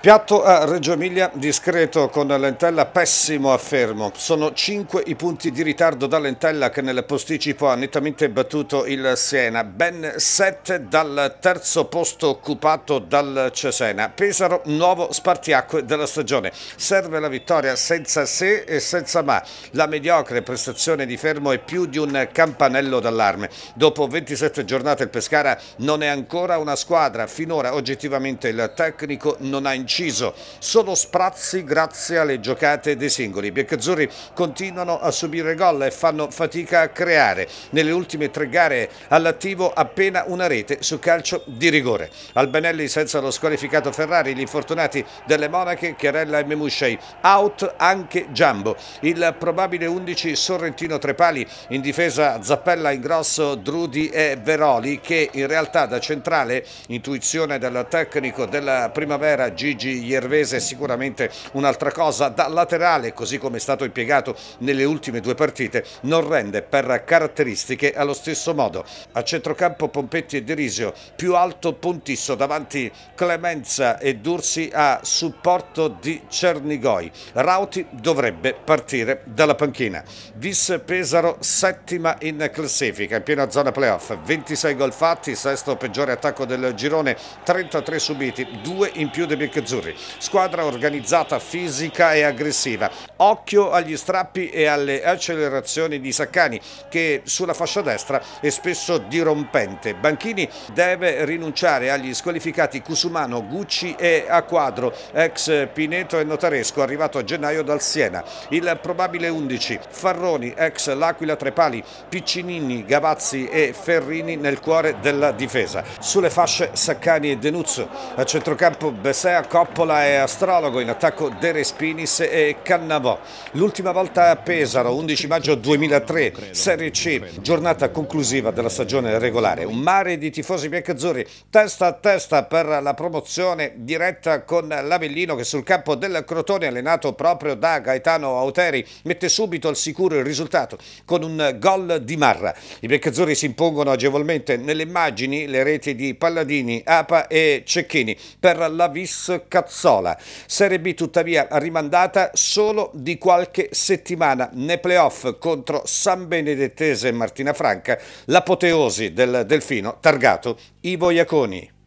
Piatto a Reggio Emilia discreto con Lentella pessimo a fermo. Sono 5 i punti di ritardo da Lentella che nel posticipo ha nettamente battuto il Siena, ben 7 dal terzo posto occupato dal Cesena. Pesaro nuovo spartiacque della stagione. Serve la vittoria senza se e senza ma. La mediocre prestazione di fermo è più di un campanello d'allarme. Dopo 27 giornate il Pescara non è ancora una squadra. Finora oggettivamente il tecnico non ha in inciso, solo sprazzi grazie alle giocate dei singoli. I biancazzurri continuano a subire gol e fanno fatica a creare. Nelle ultime tre gare all'attivo appena una rete su calcio di rigore. Albanelli senza lo squalificato Ferrari, gli infortunati delle Monache, Chiarella e Memuscei. Out anche Giambo. Il probabile 11 Sorrentino Trepali, in difesa Zappella, in grosso Drudi e Veroli che in realtà da centrale, intuizione del tecnico della primavera Gigi Luigi Iervese è sicuramente un'altra cosa da laterale così come è stato impiegato nelle ultime due partite non rende per caratteristiche allo stesso modo a centrocampo Pompetti e Derisio più alto Pontisso davanti Clemenza e Dursi a supporto di Cernigoi Rauti dovrebbe partire dalla panchina Vis Pesaro settima in classifica in piena zona playoff 26 gol fatti sesto peggiore attacco del girone 33 subiti due in più di Big nerazzurri. Squadra organizzata, fisica e aggressiva. Occhio agli strappi e alle accelerazioni di Saccani che sulla fascia destra è spesso dirompente. Banchini deve rinunciare agli squalificati Cusumano, Gucci e Aquadro, ex Pineto e Notaresco, arrivato a gennaio dal Siena. Il probabile 11, Farroni, ex L'Aquila Trepali, Piccinini, Gavazzi e Ferrini nel cuore della difesa. Sulle fasce Saccani e Denuzzo, a centrocampo Besea, Coppola e Astrologo in attacco De Respinis e Cannavò. L'ultima volta a Pesaro, 11 maggio 2003, Serie C, giornata conclusiva della stagione regolare. Un mare di tifosi biancazzurri testa a testa per la promozione diretta con l'Avellino che sul campo del Crotone, allenato proprio da Gaetano Auteri, mette subito al sicuro il risultato con un gol di Marra. I biancazzurri si impongono agevolmente nelle immagini le reti di Palladini, Apa e Cecchini per la Vis Cazzola. Serie B tuttavia rimandata solo di qualche settimana nei playoff contro San Benedettese e Martina Franca, l'apoteosi del Delfino targato Ivo Iaconi.